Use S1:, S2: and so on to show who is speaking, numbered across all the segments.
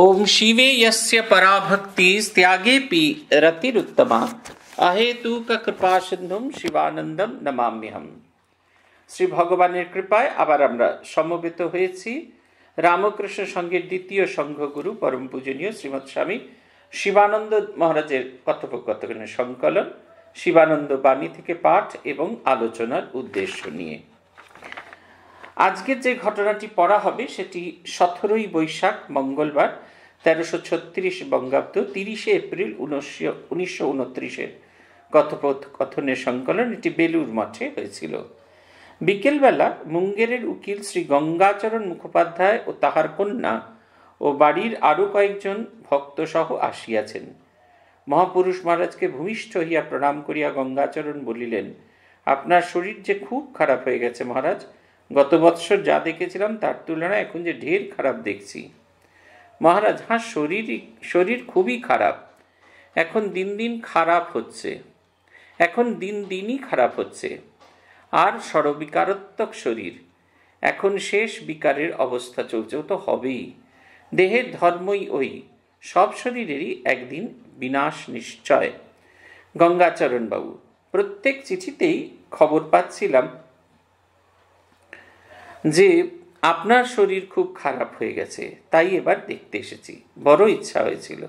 S1: ओम शिवे यस्य पराभक्ति त्यागे पी रतिरुत्तमा अहेतु का কৃপা সিন্ধুম শিবানন্দম নমাম্যহম শ্রী ভগবানের কৃপায় আবার আমরা সমবেত হয়েছি রামকৃষ্ণ সঙ্গের দ্বিতীয় সংঘগুরু পরম পূজনীয় শ্রীমৎ স্বামী শিবানন্দ মহারাজের কথোপকথনের সংকলন শিবানন্দ বাণী থেকে পাঠ এবং আলোচনার উদ্দেশ্য নিয়ে আজকের যে ঘটনাটি পড়া হবে সেটি সতেরোই বৈশাখ মঙ্গলবার তেরোশো ছত্রিশ বঙ্গাব্দ তিরিশে এপ্রিল উনিশশো উনিশশো উনত্রিশের কথোপকথনের সংকলন এটি বেলুর মঠে হয়েছিল বিকেলবেলা মুঙ্গেরের উকিল শ্রী গঙ্গাচরণ মুখোপাধ্যায় ও তাহার কন্যা ও বাড়ির আরও কয়েকজন ভক্তসহ আসিয়াছেন মহাপুরুষ মহারাজকে ভূমিষ্ঠ হইয়া প্রণাম করিয়া গঙ্গাচরণ বলিলেন আপনার শরীর যে খুব খারাপ হয়ে গেছে মহারাজ গত বৎসর যা দেখেছিলাম তার তুলনায় এখন যে ঢের খারাপ দেখছি মহারাজ হ্যাঁ শরীর শরীর খুবই খারাপ এখন দিন দিন খারাপ হচ্ছে এখন দিন দিনই খারাপ হচ্ছে আর সরবিকারত্মক শরীর এখন শেষ বিকারের অবস্থা চলছে তো হবেই দেহের ধর্মই ওই সব শরীরেরই একদিন বিনাশ নিশ্চয় গঙ্গাচরণবাবু প্রত্যেক চিঠিতেই খবর পাচ্ছিলাম যে আপনার শরীর খুব খারাপ হয়ে গেছে তাই এবার দেখতে এসেছি বড় ইচ্ছা হয়েছিল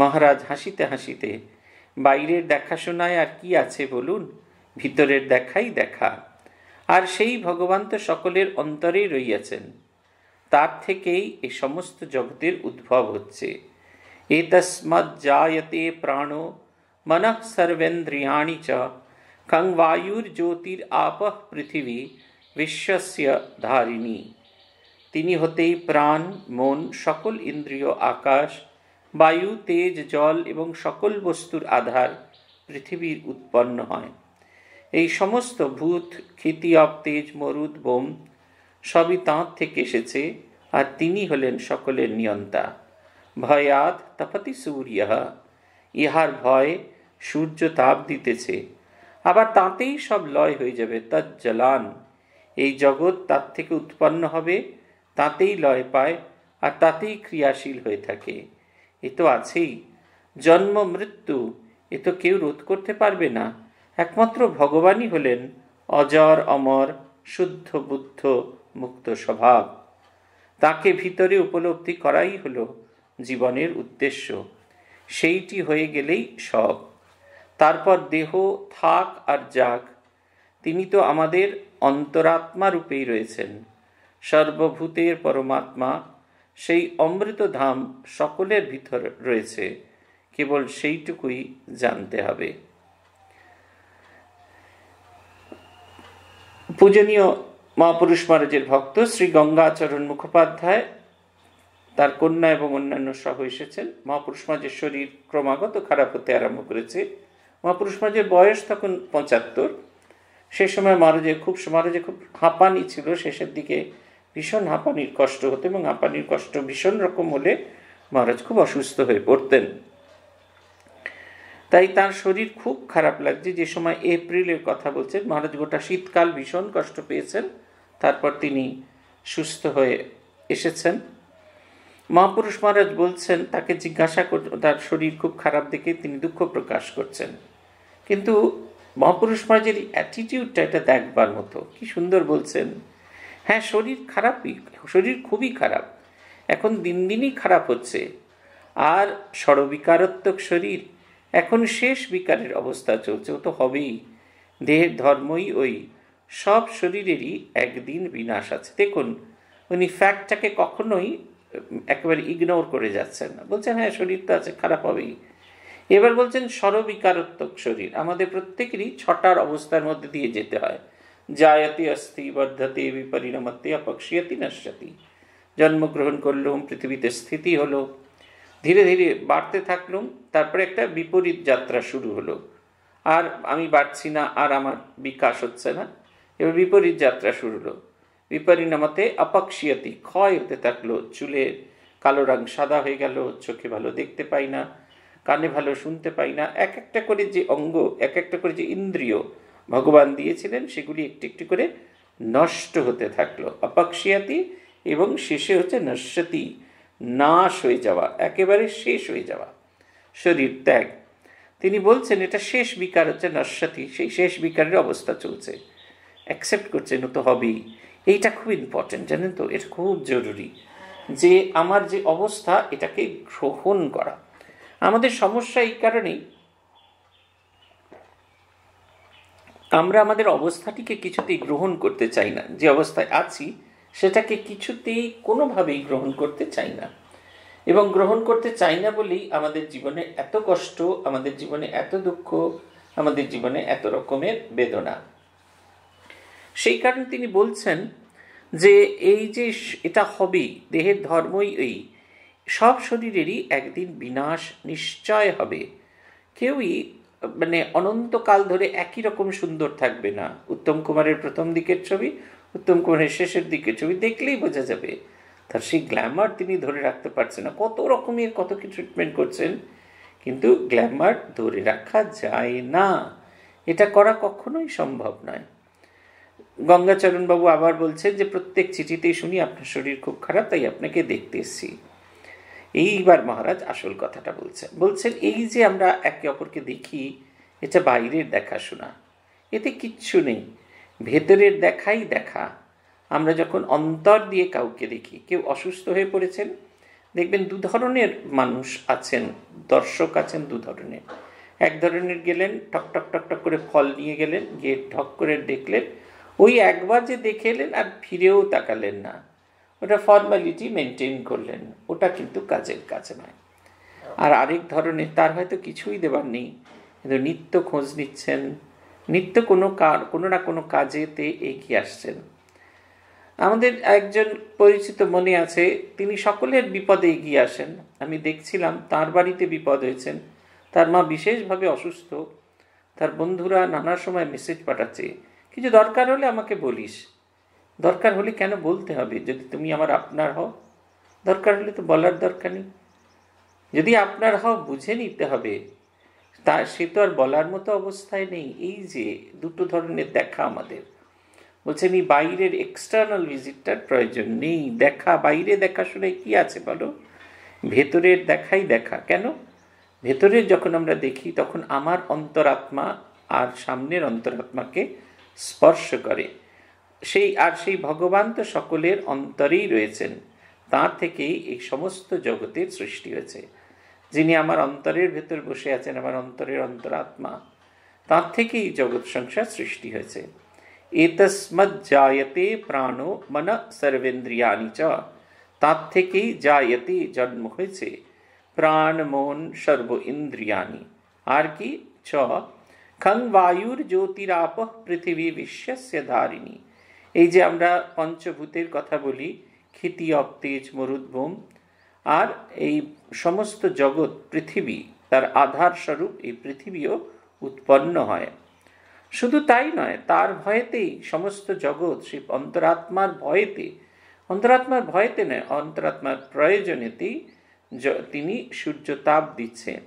S1: মহারাজ হাসিতে হাসিতে বাইরের দেখাশোনায় আর কি আছে বলুন ভিতরের দেখাই দেখা আর সেই ভগবান তো সকলের অন্তরে রইয়াছেন তার থেকেই এ সমস্ত জগতের উদ্ভব হচ্ছে এ তসমৎ জায়তে প্রাণ মনঃ সর্বেন্দ্রিয়াণী চ কং বায়ুর জ্যোতির আপঃ পৃথিবী বিশ্বস্য ধারিণী তিনি হতেই প্রাণ মন সকল ইন্দ্রিয় আকাশ বায়ু তেজ জল এবং সকল বস্তুর আধার পৃথিবীর উৎপন্ন হয় এই সমস্ত ভূত ক্ষিতিয়ব তেজ মরুদ বোম সবই তাঁত থেকে এসেছে আর তিনি হলেন সকলের নিয়ন্তা ভয়াত তপতি সূর্য ইহার ভয় সূর্য তাপ দিতেছে আবার তাঁতেই সব লয় হয়ে যাবে তজ্জলান এই জগৎ তার থেকে উৎপন্ন হবে তাতেই লয় পায় আর তাতেই ক্রিয়াশীল হয়ে থাকে এ তো আছেই জন্ম মৃত্যু এ তো কেউ রোধ করতে পারবে না একমাত্র ভগবানই হলেন অজর অমর শুদ্ধ বুদ্ধ মুক্ত স্বভাব তাকে ভিতরে উপলব্ধি করাই হল জীবনের উদ্দেশ্য সেইটি হয়ে গেলেই সব তারপর দেহ থাক আর যাক তিনি তো আমাদের অন্তরাত্মা রূপেই রয়েছেন সর্বভূতের পরমাত্মা সেই অমৃত ধাম সকলের ভিতর রয়েছে কেবল সেইটুকুই জানতে হবে পূজনীয় মহাপুরুষ মহারাজের ভক্ত শ্রী গঙ্গাচরণ মুখোপাধ্যায় তার কন্যা এবং অন্যান্য সহ এসেছেন মহাপুরুষ মাঝের শরীর ক্রমাগত খারাপ হতে আরম্ভ করেছে মহাপুরুষ মাঝের বয়স তখন পঁচাত্তর সে সময় মারুজে খুব মারুজে খুব হাঁপানি ছিল শেষের দিকে ভীষণ হাঁপানির কষ্ট হতো এবং হাঁপানির কষ্ট ভীষণ রকম হলে মহারাজ খুব অসুস্থ হয়ে পড়তেন তাই তার শরীর খুব খারাপ লাগছে যে সময় এপ্রিলের কথা বলছেন মহারাজ গোটা শীতকাল ভীষণ কষ্ট পেয়েছেন তারপর তিনি সুস্থ হয়ে এসেছেন মহাপুরুষ মহারাজ বলছেন তাকে জিজ্ঞাসা তার শরীর খুব খারাপ দেখে তিনি দুঃখ প্রকাশ করছেন কিন্তু মহাপুরুষ মাঝের অ্যাটিটিউডটা এটা দেখবার মতো কি সুন্দর বলছেন হ্যাঁ শরীর খারাপই শরীর খুবই খারাপ এখন দিন দিনই খারাপ হচ্ছে আর সরবিকারত্মক শরীর এখন শেষ বিকারের অবস্থা চলছে ও তো হবেই দেহের ধর্মই ওই সব শরীরেরই একদিন বিনাশ আছে দেখুন উনি ফ্যাক্টটাকে কখনোই একেবারে ইগনোর করে যাচ্ছেন না বলছেন হ্যাঁ শরীর তো আছে খারাপ হবেই এবার বলছেন সরবিকারত্বক শরীর আমাদের প্রত্যেকেরই ছটার অবস্থার মধ্যে দিয়ে যেতে হয় জায়াতি অস্থি বর্ধতে বিপরিণমতে অপক্ষিয়তি নশ্যাতি জন্মগ্রহণ করলুম পৃথিবীতে স্থিতি হলো ধীরে ধীরে বাড়তে থাকলুম তারপরে একটা বিপরীত যাত্রা শুরু হলো আর আমি বাড়ছি না আর আমার বিকাশ হচ্ছে না এবার বিপরীত যাত্রা শুরু হলো বিপরিণামতে অপক্ষিয়তি ক্ষয় হতে থাকলো চুলে কালো রং সাদা হয়ে গেল চোখে ভালো দেখতে পাই না কানে ভালো শুনতে পাই না এক একটা করে যে অঙ্গ এক একটা করে যে ইন্দ্রিয় ভগবান দিয়েছিলেন সেগুলি একটি একটি করে নষ্ট হতে থাকলো অপাক্ষিয়াতি এবং শেষে হচ্ছে নস্যাতি নাশ হয়ে যাওয়া একেবারে শেষ হয়ে যাওয়া শরীর ত্যাগ তিনি বলছেন এটা শেষ বিকার হচ্ছে নস্যতি সেই শেষ বিকারের অবস্থা চলছে অ্যাকসেপ্ট করছেন তো হবেই এইটা খুব ইম্পর্টেন্ট জানেন তো এটা খুব জরুরি যে আমার যে অবস্থা এটাকে গ্রহণ করা আমাদের সমস্যা এই কারণেই আমরা আমাদের অবস্থাটিকে কিছুতেই গ্রহণ করতে চাই না যে অবস্থায় আছি সেটাকে কিছুতেই কোনোভাবেই গ্রহণ করতে চাই না এবং গ্রহণ করতে চাই না বলেই আমাদের জীবনে এত কষ্ট আমাদের জীবনে এত দুঃখ আমাদের জীবনে এত রকমের বেদনা সেই কারণে তিনি বলছেন যে এই যে এটা হবেই দেহের ধর্মই এই সব শরীরেরই একদিন বিনাশ নিশ্চয় হবে কেউই মানে অনন্তকাল ধরে একই রকম সুন্দর থাকবে না উত্তম কুমারের প্রথম দিকের ছবি উত্তম কুমারের শেষের দিকের ছবি দেখলেই বোঝা যাবে তার সেই গ্ল্যামার তিনি ধরে রাখতে পারছেন না কত রকমের কত কি ট্রিটমেন্ট করছেন কিন্তু গ্ল্যামার ধরে রাখা যায় না এটা করা কখনোই সম্ভব নয় গঙ্গাচরণবাবু আবার বলছেন যে প্রত্যেক চিঠিতেই শুনি আপনার শরীর খুব খারাপ তাই আপনাকে দেখতে এসেছি এইবার মহারাজ আসল কথাটা বলছেন বলছেন এই যে আমরা একে অপরকে দেখি এটা বাইরের দেখাশোনা এতে কিচ্ছু নেই ভেতরের দেখাই দেখা আমরা যখন অন্তর দিয়ে কাউকে দেখি কেউ অসুস্থ হয়ে পড়েছেন দেখবেন দু ধরনের মানুষ আছেন দর্শক আছেন দু ধরনের এক ধরনের গেলেন টক টক টক টক করে ফল নিয়ে গেলেন গিয়ে ঠক করে দেখলেন ওই একবার যে দেখে এলেন আর ফিরেও তাকালেন না ওটা ফর্মালিটি মেনটেন করলেন ওটা কিন্তু কাজের কাজ নয় আর আরেক ধরনের তার হয়তো কিছুই দেবার নেই কিন্তু নিত্য খোঁজ নিচ্ছেন নিত্য কোনো কোনো না কোনো কাজেতে এগিয়ে আসছেন আমাদের একজন পরিচিত মনে আছে তিনি সকলের বিপদে এগিয়ে আসেন আমি দেখছিলাম তার বাড়িতে বিপদ হয়েছেন তার মা বিশেষভাবে অসুস্থ তার বন্ধুরা নানা সময় মেসেজ পাঠাচ্ছে কিছু দরকার হলে আমাকে বলিস দরকার হলে কেন বলতে হবে যদি তুমি আমার আপনার হও দরকার হলে তো বলার দরকার নেই যদি আপনার হও বুঝে নিতে হবে তা সে তো আর বলার মতো অবস্থায় নেই এই যে দুটো ধরনের দেখা আমাদের বলছেন এই বাইরের এক্সটার্নাল ভিজিটটার প্রয়োজন নেই দেখা বাইরে দেখাশোনায় কি আছে বলো ভেতরের দেখাই দেখা কেন ভেতরে যখন আমরা দেখি তখন আমার অন্তরাত্মা আর সামনের অন্তরাত্মাকে স্পর্শ করে সেই আর সেই ভগবান তো সকলের অন্তরেই রয়েছেন তাঁর থেকেই এই সমস্ত জগতের সৃষ্টি হয়েছে যিনি আমার অন্তরের ভেতর বসে আছেন আমার অন্তরের অন্তরাত্মা তাঁর থেকেই জগৎ সংসার সৃষ্টি হয়েছে এতস্মৎ জায়তে প্রাণ মন সর্বেন্দ্রিয়ানি চ তার থেকেই জায়তে জন্ম হয়েছে প্রাণ মন সর্ব ইন্দ্রিয়ানি আর কি চ খং বায়ুর জ্যোতিরাপ পৃথিবী বিশ্বস্য ধারিণী এই যে আমরা পঞ্চভূতের কথা বলি ক্ষিতি অপ্তেজ মরুদ্ভূম আর এই সমস্ত জগৎ পৃথিবী তার আধার স্বরূপ এই পৃথিবীও উৎপন্ন হয় শুধু তাই নয় তার ভয়েতেই সমস্ত জগৎ সেই অন্তরাত্মার ভয়েতে অন্তরাত্মার ভয়েতে নয় অন্তরাত্মার প্রয়োজনেতেই তিনি সূর্য তাপ দিচ্ছেন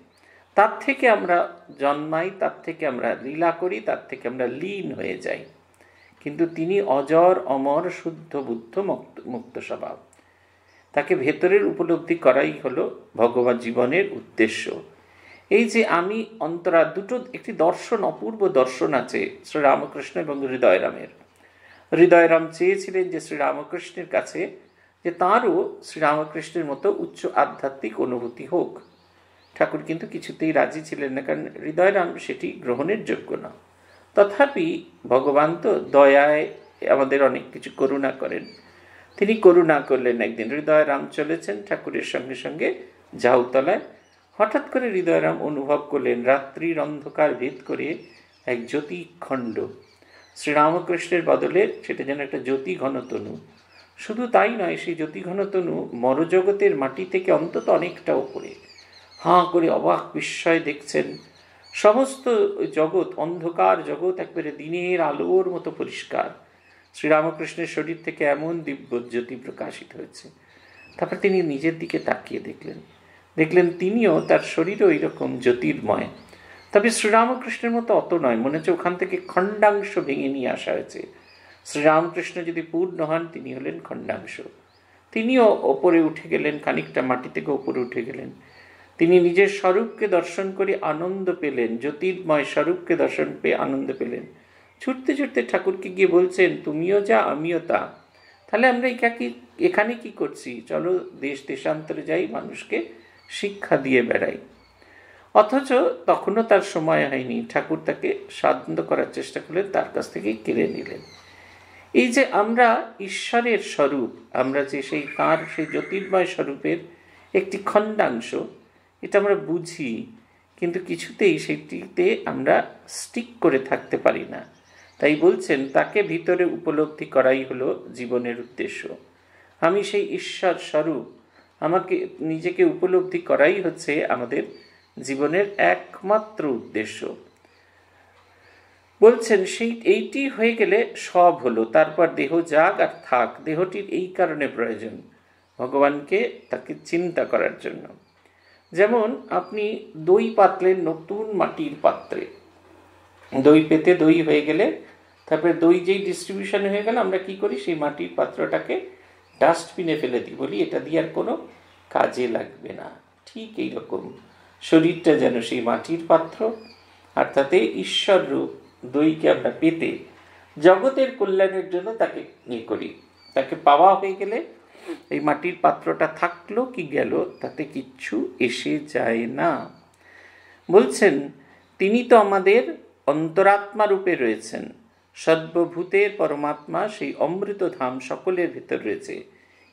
S1: তার থেকে আমরা জন্মাই তার থেকে আমরা লীলা করি তার থেকে আমরা লীন হয়ে যাই কিন্তু তিনি অজর অমর শুদ্ধ বুদ্ধ মুক্ত স্বভাব তাকে ভেতরের উপলব্ধি করাই হলো ভগবান জীবনের উদ্দেশ্য এই যে আমি অন্তরা দুটো একটি দর্শন অপূর্ব দর্শন আছে শ্রী রামকৃষ্ণ এবং হৃদয়রামের হৃদয়রাম চেয়েছিলেন যে শ্রীরামকৃষ্ণের কাছে যে তাঁরও শ্রীরামকৃষ্ণের মতো উচ্চ আধ্যাত্মিক অনুভূতি হোক ঠাকুর কিন্তু কিছুতেই রাজি ছিলেন না কারণ হৃদয়রাম সেটি গ্রহণের যোগ্য না তথাপি ভগবান তো দয়ায় আমাদের অনেক কিছু করুণা করেন তিনি করুণা করলেন একদিন হৃদয়রাম চলেছেন ঠাকুরের সঙ্গে সঙ্গে ঝাউতলায় হঠাৎ করে হৃদয়রাম অনুভব করলেন রাত্রির অন্ধকার ভেদ করে এক জ্যোতিখণ্ড শ্রীরামকৃষ্ণের বদলে সেটা যেন একটা জ্যোতি ঘনতনু শুধু তাই নয় সেই জ্যোতি ঘনতনু মরজগতের মাটি থেকে অন্তত অনেকটা ওপরে হাঁ করে অবাক বিস্ময় দেখছেন সমস্ত জগৎ অন্ধকার জগৎ একবারে দিনের আলোর মতো পরিষ্কার শ্রীরামকৃষ্ণের শরীর থেকে এমন দিব্য জ্যোতি প্রকাশিত হয়েছে তারপর তিনি নিজের দিকে তাকিয়ে দেখলেন দেখলেন তিনিও তার শরীরও এইরকম জ্যোতির্ময় তবে শ্রীরামকৃষ্ণের মতো অত নয় মনে হচ্ছে ওখান থেকে খণ্ডাংশ ভেঙে নিয়ে আসা হয়েছে শ্রীরামকৃষ্ণ যদি পূর্ণ হন তিনি হলেন খণ্ডাংশ তিনিও ওপরে উঠে গেলেন খানিকটা মাটি থেকে ওপরে উঠে গেলেন তিনি নিজের স্বরূপকে দর্শন করে আনন্দ পেলেন জ্যোতির্ময় স্বরূপকে দর্শন পেয়ে আনন্দ পেলেন ছুটতে ছুটতে ঠাকুরকে গিয়ে বলছেন তুমিও যা আমিও তা তাহলে আমরা একা কি এখানে কি করছি চলো দেশ দেশান্তরে যাই মানুষকে শিক্ষা দিয়ে বেড়াই অথচ তখনও তার সময় হয়নি ঠাকুর তাকে সাধ্য করার চেষ্টা করলেন তার কাছ থেকে কেড়ে নিলেন এই যে আমরা ঈশ্বরের স্বরূপ আমরা যে সেই তাঁর সেই জ্যোতির্ময় স্বরূপের একটি খণ্ডাংশ এটা আমরা বুঝি কিন্তু কিছুতেই সেটিতে আমরা স্টিক করে থাকতে পারি না তাই বলছেন তাকে ভিতরে উপলব্ধি করাই হলো জীবনের উদ্দেশ্য আমি সেই ঈশ্বর স্বরূপ আমাকে নিজেকে উপলব্ধি করাই হচ্ছে আমাদের জীবনের একমাত্র উদ্দেশ্য বলছেন সেই এইটি হয়ে গেলে সব হলো তারপর দেহ যাক আর থাক দেহটির এই কারণে প্রয়োজন ভগবানকে তাকে চিন্তা করার জন্য যেমন আপনি দই পাতলেন নতুন মাটির পাত্রে দই পেতে দই হয়ে গেলে তারপরে দই যেই ডিস্ট্রিবিউশন হয়ে গেলে আমরা কি করি সেই মাটির পাত্রটাকে ডাস্টবিনে ফেলে দিই বলি এটা দিয়ে আর কোনো কাজে লাগবে না ঠিক এইরকম শরীরটা যেন সেই মাটির পাত্র আর তাতে ঈশ্বর রূপ দইকে আমরা পেতে জগতের কল্যাণের জন্য তাকে ইয়ে করি তাকে পাওয়া হয়ে গেলে এই মাটির পাত্রটা থাকলো কি গেল তাতে কিচ্ছু এসে যায় না বলছেন তিনি তো আমাদের অন্তরাত্মা রূপে রয়েছেন সর্বভূতের পরমাত্মা সেই অমৃত ধাম সকলের ভেতর রয়েছে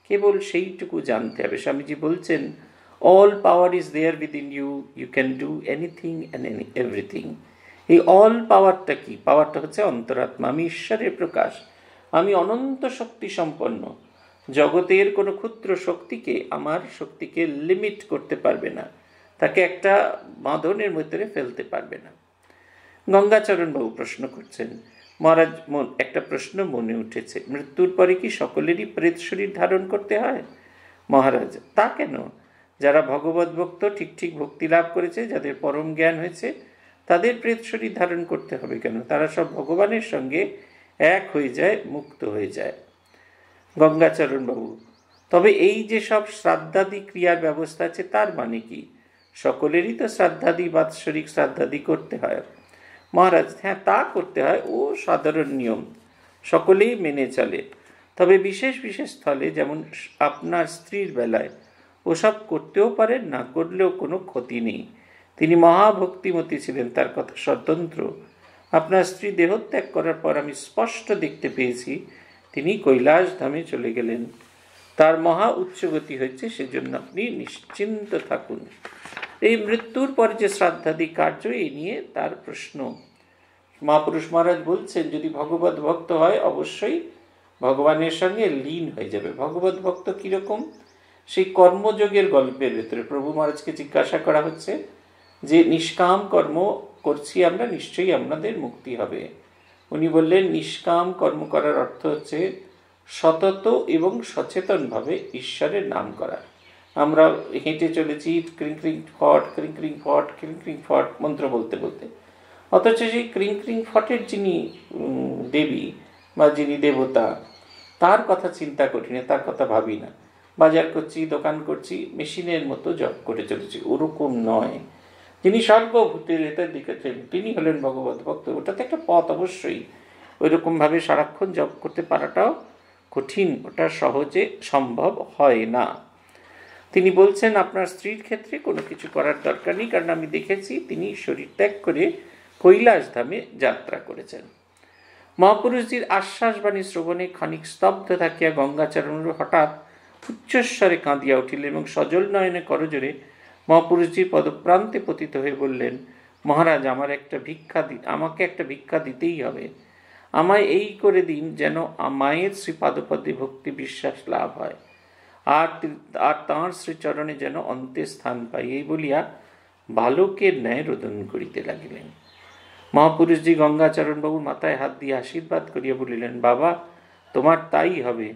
S1: কেবল সেইটুকু জানতে হবে স্বামীজি বলছেন all power is there in you you can do anything and any everything এই অল পাওয়ারটা কি পাওয়ারটা হচ্ছে অন্তরাত্মা আমি ঈশ্বরের প্রকাশ আমি অনন্ত শক্তি সম্পন্ন জগতের কোনো ক্ষুদ্র শক্তিকে আমার শক্তিকে লিমিট করতে পারবে না তাকে একটা বাঁধনের ভিতরে ফেলতে পারবে না গঙ্গাচরণ বাবু প্রশ্ন করছেন মহারাজ মন একটা প্রশ্ন মনে উঠেছে মৃত্যুর পরে কি সকলেরই প্রেত শরীর ধারণ করতে হয় মহারাজ তা কেন যারা ভগবত ভক্ত ঠিক ঠিক ভক্তি লাভ করেছে যাদের পরম জ্ঞান হয়েছে তাদের প্রেত শরীর ধারণ করতে হবে কেন তারা সব ভগবানের সঙ্গে এক হয়ে যায় মুক্ত হয়ে যায় গঙ্গাচরণবাবু তবে এই যে সব শ্রাদ্ধাদি ক্রিয়ার ব্যবস্থা আছে তার মানে কি সকলেরই তো শ্রাদ্ধাদি বাৎসরিক শ্রাদ্ধাদি করতে হয় মহারাজ হ্যাঁ তা করতে হয় ও সাধারণ নিয়ম সকলেই মেনে চলে তবে বিশেষ বিশেষ স্থলে যেমন আপনার স্ত্রীর বেলায় ওসব করতেও পারেন না করলেও কোনো ক্ষতি নেই তিনি মহাভক্তিমতী ছিলেন তার কথা স্বতন্ত্র আপনার স্ত্রী দেহত্যাগ করার পর আমি স্পষ্ট দেখতে পেয়েছি তিনি কৈলাস ধামে চলে গেলেন তার মহা উচ্চগতি হয়েছে সেজন্য আপনি নিশ্চিন্ত থাকুন এই মৃত্যুর পর যে শ্রাদ্ধাদি কার্য এই নিয়ে তার প্রশ্ন মহাপুরুষ মহারাজ বলছেন যদি ভগবত ভক্ত হয় অবশ্যই ভগবানের সঙ্গে লীন হয়ে যাবে ভগবত ভক্ত কীরকম সেই কর্মযোগের গল্পের ভেতরে প্রভু মহারাজকে জিজ্ঞাসা করা হচ্ছে যে নিষ্কাম কর্ম করছি আমরা নিশ্চয়ই আপনাদের মুক্তি হবে উনি বললেন নিষ্কাম কর্ম করার অর্থ হচ্ছে সতত এবং সচেতনভাবে ঈশ্বরের নাম করা আমরা হেঁটে চলেছি ক্রিং ফট ক্রিং ফট ক্রিং ফট মন্ত্র বলতে বলতে অথচ ক্রিং ক্রিং ফটের যিনি দেবী বা যিনি দেবতা তার কথা চিন্তা করি না তার কথা ভাবি না বাজার করছি দোকান করছি মেশিনের মতো জব করে চলেছি ওরকম নয় তিনি সর্বভূতের এটা দেখেছেন তিনি হলেন ভগবত ভক্ত ওটাতে একটা পথ অবশ্যই ওইরকমভাবে সারাক্ষণ জপ করতে পারাটাও কঠিন ওটা সহজে সম্ভব হয় না তিনি বলছেন আপনার স্ত্রীর ক্ষেত্রে কোনো কিছু করার দরকার নেই কারণ আমি দেখেছি তিনি শরীর ত্যাগ করে কৈলাস ধামে যাত্রা করেছেন মহাপুরুষজির আশ্বাসবাণী শ্রবণে খানিক স্তব্ধ থাকিয়া গঙ্গাচরণ হঠাৎ উচ্চস্বরে কাঁদিয়া উঠিল এবং সজল নয়নে করজোরে মহাপুরুষজি পদপ্রান্তে পতিত হয়ে বললেন মহারাজ আমার একটা ভিক্ষা দি আমাকে একটা ভিক্ষা দিতেই হবে আমায় এই করে দিন যেন মায়ের শ্রীপাদপদে ভক্তি বিশ্বাস লাভ হয় আর আর তাঁর শ্রীচরণে যেন অন্তে স্থান পাই এই বলিয়া বালকের ন্যায় রোদন করিতে লাগিলেন মহাপুরুষজি গঙ্গাচরণবাবুর মাথায় হাত দিয়ে আশীর্বাদ করিয়া বলিলেন বাবা তোমার তাই হবে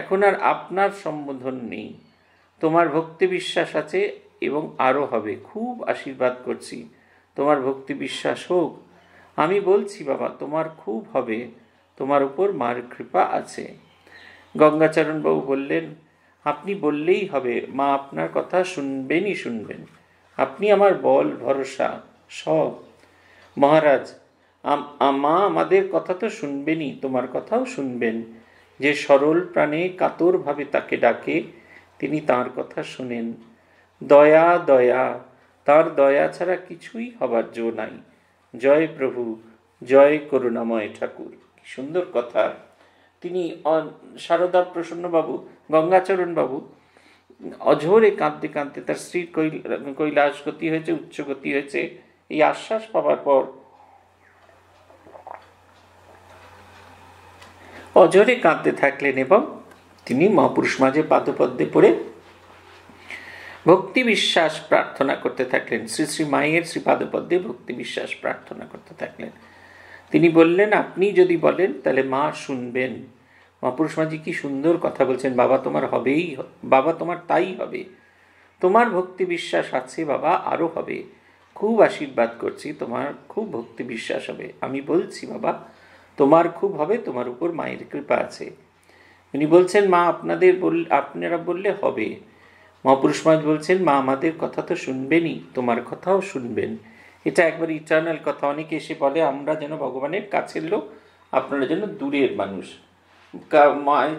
S1: এখন আর আপনার সম্বোধন নেই তোমার ভক্তি বিশ্বাস আছে এবং আরও হবে খুব আশীর্বাদ করছি তোমার ভক্তি বিশ্বাস হোক আমি বলছি বাবা তোমার খুব হবে তোমার উপর মার কৃপা আছে গঙ্গাচরণবাবু বললেন আপনি বললেই হবে মা আপনার কথা শুনবেনই শুনবেন আপনি আমার বল ভরসা সব মহারাজ মা আমাদের কথা তো শুনবেনই তোমার কথাও শুনবেন যে সরল প্রাণে কাতরভাবে তাকে ডাকে তিনি তার কথা শুনেন দয়া দয়া তার দয়া ছাড়া কিছুই হবার জো নাই জয় প্রভু জয় করুণাময় ঠাকুর কি সুন্দর কথা তিনি সারদা প্রসন্নবাবু গঙ্গাচরণবাবু অঝোরে কাঁদতে কাঁদতে তার স্ত্রীর কৈলাস গতি হয়েছে উচ্চ গতি হয়েছে এই আশ্বাস পাওয়ার পর অঝরে কাঁদতে থাকলেন এবং তিনি মহাপুরুষ মাঝে পাদপদ্মে পড়ে ভক্তি বিশ্বাস প্রার্থনা করতে থাকলেন শ্রী শ্রী মায়ের শ্রীপাদপদ্যে ভক্তি বিশ্বাস প্রার্থনা করতে থাকলেন তিনি বললেন আপনি যদি বলেন তাহলে মা শুনবেন মহাপুরুষ মাঝি কি সুন্দর কথা বলছেন বাবা তোমার হবেই বাবা তোমার তাই হবে তোমার ভক্তি বিশ্বাস আছে বাবা আরও হবে খুব আশীর্বাদ করছি তোমার খুব ভক্তি বিশ্বাস হবে আমি বলছি বাবা তোমার খুব হবে তোমার উপর মায়ের কৃপা আছে উনি বলছেন মা আপনাদের বল আপনারা বললে হবে মহাপুরুষ মহাজ বলছেন মা আমাদের কথা তো শুনবেনই তোমার কথাও শুনবেন এটা একবার ইটার্নাল কথা অনেকে এসে বলে আমরা যেন ভগবানের কাছের লোক আপনারা যেন দূরের মানুষ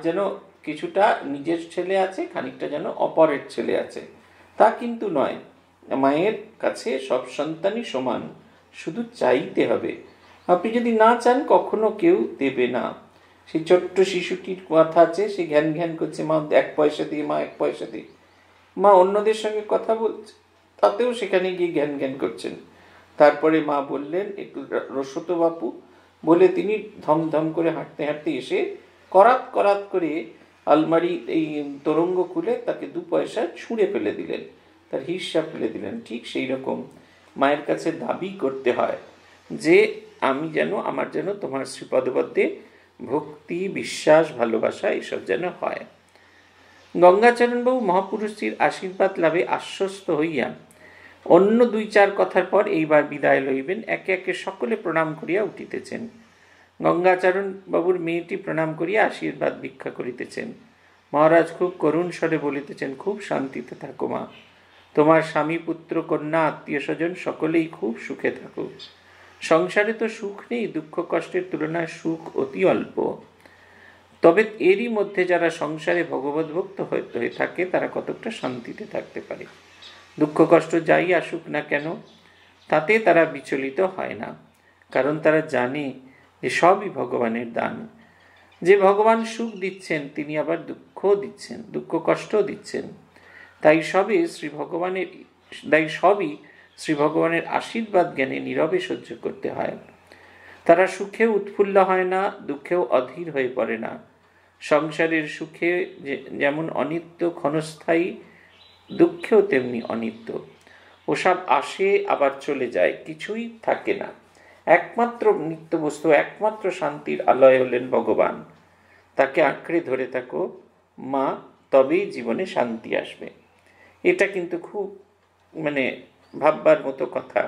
S1: যেন কিছুটা নিজের ছেলে আছে খানিকটা যেন অপরের ছেলে আছে তা কিন্তু নয় মায়ের কাছে সব সন্তানই সমান শুধু চাইতে হবে আপনি যদি না চান কখনো কেউ দেবে না সেই ছোট্ট শিশুটির কথা আছে সে জ্ঞান ঘ্যান করছে মা এক পয়সা দিয়ে মা এক পয়সা দিয়ে মা অন্যদের সঙ্গে কথা বলছে তাতেও সেখানে গিয়ে জ্ঞান জ্ঞান করছেন তারপরে মা বললেন একটু রসত বাপু বলে তিনি ধমধম করে হাঁটতে হাঁটতে এসে করাত করাত করে আলমারি এই তরঙ্গ খুলে তাকে দু পয়সা ছুঁড়ে ফেলে দিলেন তার হিসা ফেলে দিলেন ঠিক সেই রকম মায়ের কাছে দাবি করতে হয় যে আমি যেন আমার যেন তোমার শ্রীপদপদ্যে ভক্তি বিশ্বাস ভালোবাসা এসব যেন হয় গঙ্গাচরণবাবু মহাপুরুষটির আশীর্বাদ লাভে আশ্বস্ত হইয়া অন্য দুই চার কথার পর এইবার বিদায় লইবেন একে একে সকলে প্রণাম করিয়া উঠিতেছেন গঙ্গাচরণ বাবুর মেয়েটি প্রণাম করিয়া আশীর্বাদ ভিক্ষা করিতেছেন মহারাজ খুব করুণ স্বরে বলিতেছেন খুব শান্তিতে থাকো মা তোমার স্বামী পুত্র কন্যা আত্মীয় স্বজন সকলেই খুব সুখে থাকুক সংসারে তো সুখ নেই দুঃখ কষ্টের তুলনায় সুখ অতি অল্প তবে এরই মধ্যে যারা সংসারে ভক্ত হয়ে থাকে তারা কতকটা শান্তিতে থাকতে পারে দুঃখ কষ্ট যাই আসুক না কেন তাতে তারা বিচলিত হয় না কারণ তারা জানে যে সবই ভগবানের দান যে ভগবান সুখ দিচ্ছেন তিনি আবার দুঃখ দিচ্ছেন দুঃখ কষ্ট দিচ্ছেন তাই সবে শ্রী ভগবানের তাই সবই শ্রী ভগবানের আশীর্বাদ জ্ঞানে নীরবে সহ্য করতে হয় তারা সুখে উৎফুল্ল হয় না দুঃখেও অধীর হয়ে পড়ে না সংসারের সুখে যেমন অনিত্য ক্ষণস্থায়ী দুঃখেও তেমনি অনিত্য ওসব আসে আবার চলে যায় কিছুই থাকে না একমাত্র নিত্য বস্তু একমাত্র শান্তির আলয় হলেন ভগবান তাকে আঁকড়ে ধরে থাকো মা তবেই জীবনে শান্তি আসবে এটা কিন্তু খুব মানে ভাববার মতো কথা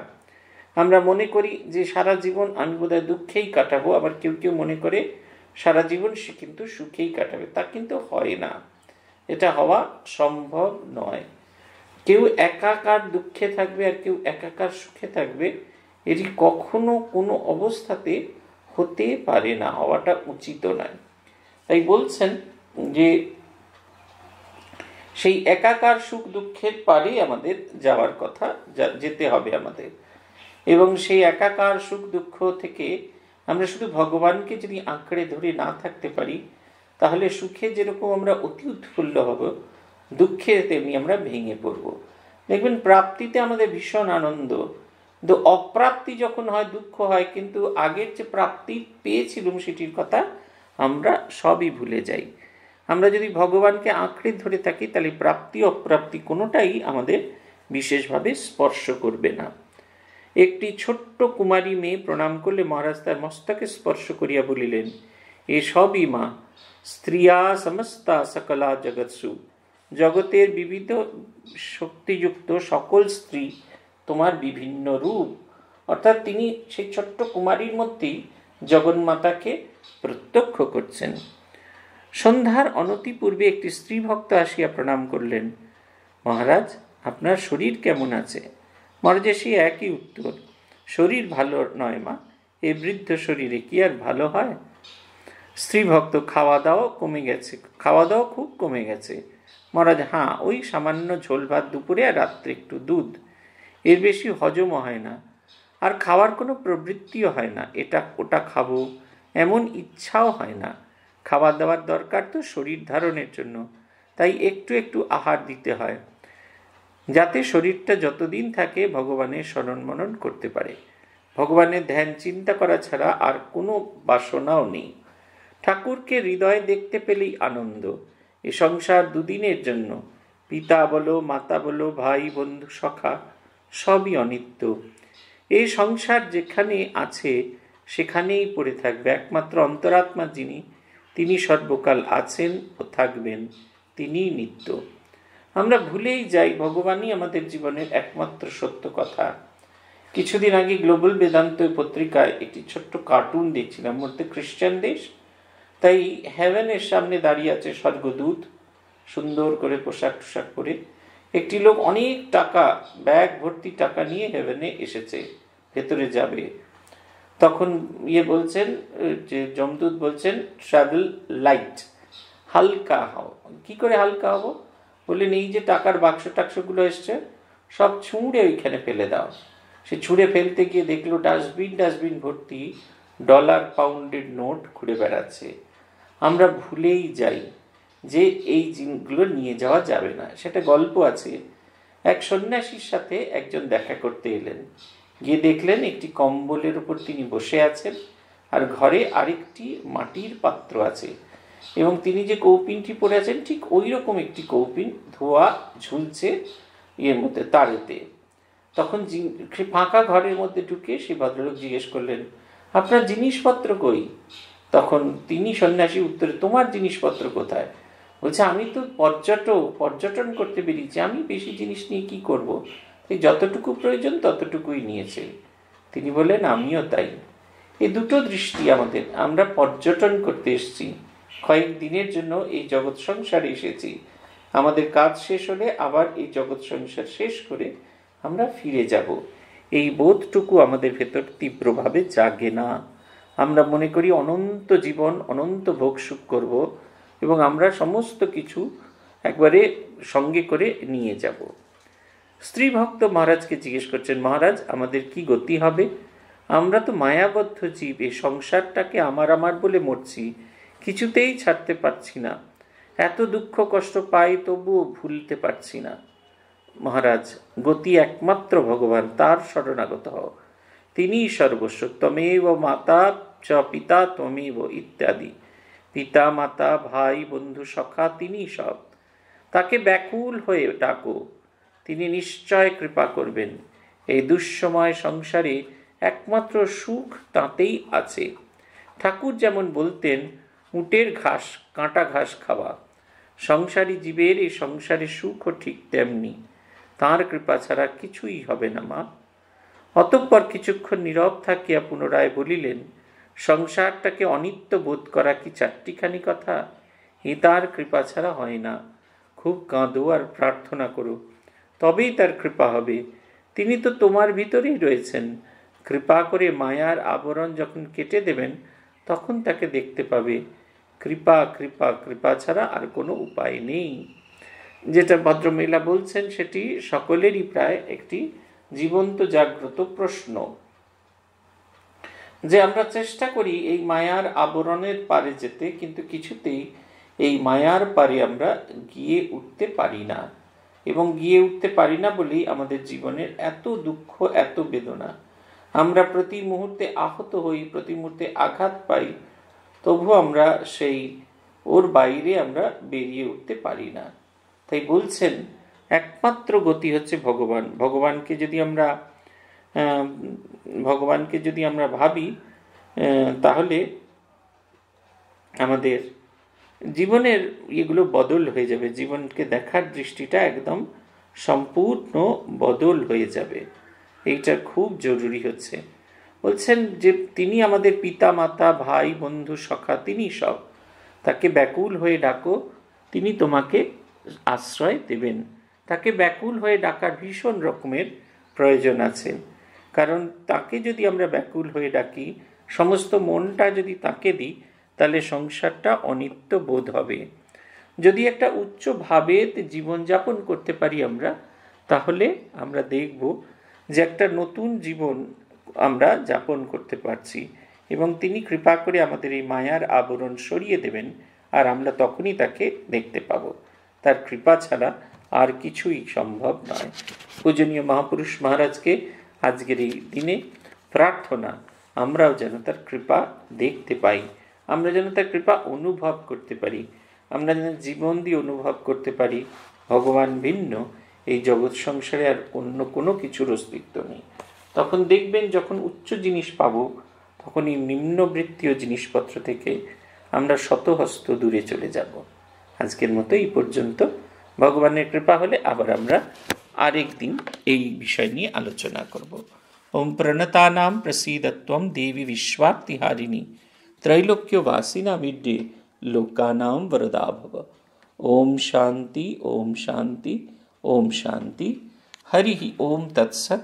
S1: আমরা মনে করি যে সারা জীবন আমি বোধহয় দুঃখেই কাটাবো আবার কেউ কেউ মনে করে সারা জীবন সে কিন্তু সুখেই কাটাবে তা কিন্তু হয় না এটা হওয়া সম্ভব নয় কেউ একাকার দুঃখে থাকবে আর কেউ একাকার সুখে থাকবে এটি কখনো কোনো অবস্থাতে হতে পারে না হওয়াটা উচিত নয় তাই বলছেন যে সেই একাকার সুখ দুঃখের পারে আমাদের যাওয়ার কথা যেতে হবে আমাদের এবং সেই একাকার সুখ দুঃখ থেকে আমরা শুধু ভগবানকে যদি আঁকড়ে ধরে না থাকতে পারি তাহলে সুখে যেরকম আমরা অতি উৎফুল্ল হব দুঃখে তেমনি আমরা ভেঙে পড়ব দেখবেন প্রাপ্তিতে আমাদের ভীষণ আনন্দ কিন্তু অপ্রাপ্তি যখন হয় দুঃখ হয় কিন্তু আগের যে প্রাপ্তি পেয়েছিলাম সেটির কথা আমরা সবই ভুলে যাই আমরা যদি ভগবানকে আঁকড়ে ধরে থাকি তাহলে প্রাপ্তি অপ্রাপ্তি কোনোটাই আমাদের বিশেষভাবে স্পর্শ করবে না একটি ছোট্ট কুমারী মেয়ে প্রণাম করলে মহারাজ তার মস্তকে স্পর্শ করিয়া বলিলেন এ সবই মা স্ত্রিয়া সমস্তা সকলা জগৎসু জগতের বিবিধ শক্তিযুক্ত সকল স্ত্রী তোমার বিভিন্ন রূপ অর্থাৎ তিনি সেই ছোট্ট কুমারীর মধ্যেই জগন্মাতাকে প্রত্যক্ষ করছেন সন্ধ্যার অনতি পূর্বে একটি স্ত্রী ভক্ত আসিয়া প্রণাম করলেন মহারাজ আপনার শরীর কেমন আছে মরদে সেই একই উত্তর শরীর ভালো নয় মা এ বৃদ্ধ শরীরে কি আর ভালো হয় স্ত্রী ভক্ত খাওয়া দাওয়া কমে গেছে খাওয়া দাওয়া খুব কমে গেছে মহারাজ হাঁ ওই সামান্য ঝোল ভাত দুপুরে আর রাত্রে একটু দুধ এর বেশি হজমও হয় না আর খাওয়ার কোনো প্রবৃত্তিও হয় না এটা ওটা খাবো এমন ইচ্ছাও হয় না খাবার দাবার দরকার তো শরীর ধারণের জন্য তাই একটু একটু আহার দিতে হয় যাতে শরীরটা যতদিন থাকে ভগবানের স্মরণ মনন করতে পারে ভগবানের ধ্যান চিন্তা করা ছাড়া আর কোনো বাসনাও নেই ঠাকুরকে হৃদয় দেখতে পেলেই আনন্দ এ সংসার দুদিনের জন্য পিতা বলো মাতা বলো ভাই বন্ধু সখা সবই অনিত্য এই সংসার যেখানে আছে সেখানেই পড়ে থাকবে একমাত্র অন্তরাত্মা যিনি তিনি সর্বকাল আছেন ও থাকবেন তিনিই নিত্য আমরা ভুলেই যাই ভগবানই আমাদের জীবনের একমাত্র সত্য কথা কিছুদিন আগে গ্লোবাল বেদান্ত পত্রিকায় একটি ছোট্ট কার্টুন দেখছিলাম মধ্যে খ্রিস্টান দেশ তাই হ্যাভেনের সামনে দাঁড়িয়ে আছে স্বর্গদূত সুন্দর করে পোশাক টোশাক পরে একটি লোক অনেক টাকা ব্যাগ ভর্তি টাকা নিয়ে হেভেনে এসেছে ভেতরে যাবে তখন ইয়ে বলছেন যে জমদূত বলছেন ট্রাভেল লাইট হালকা হও কি করে হালকা হবো বললেন এই যে টাকার বাক্স টাক্সগুলো এসছে সব ছুঁড়ে ওইখানে ফেলে দাও সে ছুঁড়ে ফেলতে গিয়ে দেখলো ডাস্টবিন ডাস্টবিন ভর্তি ডলার পাউন্ডের নোট ঘুরে বেড়াচ্ছে আমরা ভুলেই যাই যে এই জিনিসগুলো নিয়ে যাওয়া যাবে না সেটা গল্প আছে এক সন্ন্যাসীর সাথে একজন দেখা করতে এলেন গিয়ে দেখলেন একটি কম্বলের উপর তিনি বসে আছেন আর ঘরে আরেকটি মাটির পাত্র আছে এবং তিনি যে কৌপিনটি পরে আছেন ঠিক ওই রকম একটি কৌপিন ধোয়া ঝুলছে ইয়ের মধ্যে তারেতে তখন ফাঁকা ঘরের মধ্যে ঢুকে সে ভদ্রলোক জিজ্ঞেস করলেন আপনার জিনিসপত্র কই তখন তিনি সন্ন্যাসী উত্তরে তোমার জিনিসপত্র কোথায় বলছে আমি তো পর্যটক পর্যটন করতে বেরিয়েছি আমি বেশি জিনিস নিয়ে কি করব। এই যতটুকু প্রয়োজন ততটুকুই নিয়েছে তিনি বললেন আমিও তাই এই দুটো দৃষ্টি আমাদের আমরা পর্যটন করতে এসছি কয়েক দিনের জন্য এই জগৎ সংসারে এসেছি আমাদের কাজ শেষ হলে আবার এই জগৎ সংসার শেষ করে আমরা ফিরে যাব এই বোধটুকু আমাদের ভেতর তীব্রভাবে জাগে না আমরা মনে করি অনন্ত জীবন অনন্ত ভোগ সুখ করব এবং আমরা সমস্ত কিছু একবারে সঙ্গে করে নিয়ে যাব স্ত্রী ভক্ত মহারাজকে জিজ্ঞেস করছেন মহারাজ আমাদের কি গতি হবে আমরা তো মায়াবদ্ধ জীব এই সংসারটাকে আমার আমার বলে মরছি কিছুতেই ছাড়তে পারছি না এত দুঃখ কষ্ট পাই তবুও ভুলতে পারছি না মহারাজ গতি একমাত্র ভগবান তার শরণাগত হও তিনিই সর্বস্ব তমেব মাতা চ পিতা তমেব ইত্যাদি পিতা মাতা ভাই বন্ধু সখা তিনি সব তাকে ব্যাকুল হয়ে ডাকো তিনি নিশ্চয় কৃপা করবেন এই দুঃসময় সংসারে একমাত্র সুখ তাঁতেই আছে ঠাকুর যেমন বলতেন উটের ঘাস কাঁটা ঘাস খাওয়া সংসারী জীবের এই সংসারে সুখও ঠিক তেমনি তাঁর কৃপা ছাড়া কিছুই হবে না মা অতঃপর কিছুক্ষণ নীরব থাকিয়া পুনরায় বলিলেন সংসারটাকে অনিত্য বোধ করা কি চারটিখানি কথা এ তার কৃপা ছাড়া হয় না খুব কাঁদো আর প্রার্থনা করো তবেই তার কৃপা হবে তিনি তো তোমার ভিতরেই রয়েছেন কৃপা করে মায়ার আবরণ যখন কেটে দেবেন তখন তাকে দেখতে পাবে কৃপা কৃপা কৃপা ছাড়া আর কোনো উপায় নেই যেটা ভদ্রমহিলা বলছেন সেটি সকলেরই প্রায় একটি জীবন্ত জাগ্রত প্রশ্ন যে আমরা চেষ্টা করি এই মায়ার আবরণের পারে যেতে কিন্তু কিছুতেই এই মায়ার পারে আমরা গিয়ে উঠতে পারি না এবং গিয়ে উঠতে পারি না বলেই আমাদের জীবনের এত দুঃখ এত বেদনা আমরা প্রতি মুহূর্তে আহত হই প্রতি মুহূর্তে আঘাত পাই তবু আমরা সেই ওর বাইরে আমরা বেরিয়ে উঠতে পারি না তাই বলছেন একমাত্র গতি হচ্ছে ভগবান ভগবানকে যদি আমরা ভগবানকে যদি আমরা ভাবি তাহলে আমাদের জীবনের এগুলো বদল হয়ে যাবে জীবনকে দেখার দৃষ্টিটা একদম সম্পূর্ণ বদল হয়ে যাবে এইটা খুব জরুরি হচ্ছে বলছেন যে তিনি আমাদের পিতা মাতা ভাই বন্ধু সখা তিনি সব তাকে ব্যাকুল হয়ে ডাকো তিনি তোমাকে আশ্রয় দেবেন তাকে ব্যাকুল হয়ে ডাকার ভীষণ রকমের প্রয়োজন আছে কারণ তাকে যদি আমরা ব্যাকুল হয়ে ডাকি সমস্ত মনটা যদি তাকে দিই তাহলে সংসারটা অনিত্য বোধ হবে যদি একটা উচ্চ ভাবে জীবনযাপন করতে পারি আমরা তাহলে আমরা দেখব যে একটা নতুন জীবন আমরা যাপন করতে পারছি এবং তিনি কৃপা করে আমাদের এই মায়ার আবরণ সরিয়ে দেবেন আর আমরা তখনই তাকে দেখতে পাব তার কৃপা ছাড়া আর কিছুই সম্ভব নয় পূজনীয় মহাপুরুষ মহারাজকে আজকের এই দিনে প্রার্থনা আমরাও যেন তার কৃপা দেখতে পাই আমরা যেন তার কৃপা অনুভব করতে পারি আমরা যেন জীবন দিয়ে অনুভব করতে পারি ভগবান ভিন্ন এই জগৎ সংসারে আর অন্য কোনো কিছুর অস্তিত্ব নেই তখন দেখবেন যখন উচ্চ জিনিস পাব তখন এই নিম্নবৃত্তীয় জিনিসপত্র থেকে আমরা শতহস্ত দূরে চলে যাব আজকের মতো এই পর্যন্ত ভগবানের কৃপা হলে আবার আমরা আরেক দিন এই বিষয় নিয়ে আলোচনা করব ওম প্রণতানাম প্রসীদত্বম দেবী বিশ্বাক্তিহারিণী त्रैलोक्यवासिनामिड्ये लोकानां লোকানাম भव ওম শান্তি ওম শান্তি ওম শান্তি হরি ওম তৎসৎ